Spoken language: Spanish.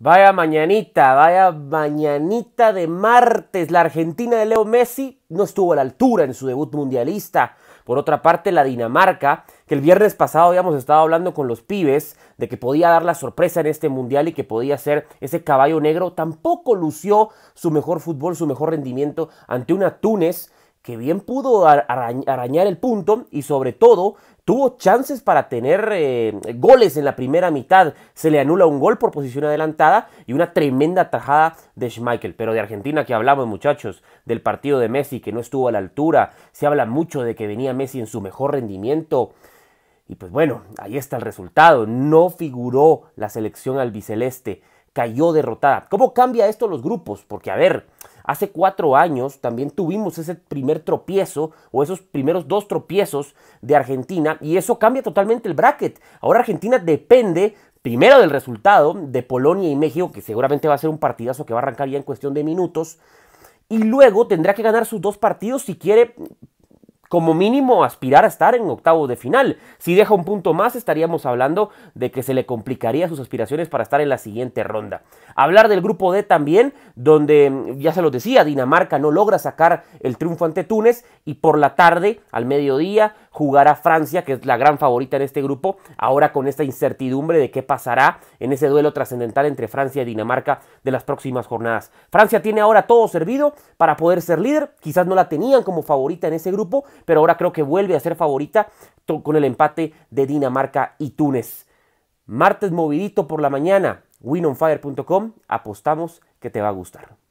Vaya mañanita, vaya mañanita de martes. La Argentina de Leo Messi no estuvo a la altura en su debut mundialista. Por otra parte, la Dinamarca, que el viernes pasado habíamos estado hablando con los pibes de que podía dar la sorpresa en este mundial y que podía ser ese caballo negro, tampoco lució su mejor fútbol, su mejor rendimiento ante una Túnez que bien pudo arañar el punto y sobre todo tuvo chances para tener eh, goles en la primera mitad. Se le anula un gol por posición adelantada y una tremenda tajada de Schmeichel. Pero de Argentina que hablamos muchachos, del partido de Messi que no estuvo a la altura. Se habla mucho de que venía Messi en su mejor rendimiento. Y pues bueno, ahí está el resultado. No figuró la selección albiceleste. Cayó derrotada. ¿Cómo cambia esto los grupos? Porque a ver, Hace cuatro años también tuvimos ese primer tropiezo o esos primeros dos tropiezos de Argentina y eso cambia totalmente el bracket. Ahora Argentina depende primero del resultado de Polonia y México, que seguramente va a ser un partidazo que va a arrancar ya en cuestión de minutos. Y luego tendrá que ganar sus dos partidos si quiere como mínimo aspirar a estar en octavo de final. Si deja un punto más, estaríamos hablando de que se le complicaría sus aspiraciones para estar en la siguiente ronda. Hablar del grupo D también, donde mm, ya se los decía, Dinamarca no logra sacar el triunfo ante Túnez y por la tarde, al mediodía, jugará Francia, que es la gran favorita en este grupo, ahora con esta incertidumbre de qué pasará en ese duelo trascendental entre Francia y Dinamarca de las próximas jornadas. Francia tiene ahora todo servido para poder ser líder, quizás no la tenían como favorita en ese grupo, pero ahora creo que vuelve a ser favorita con el empate de Dinamarca y Túnez. Martes movidito por la mañana, winonfire.com, apostamos que te va a gustar.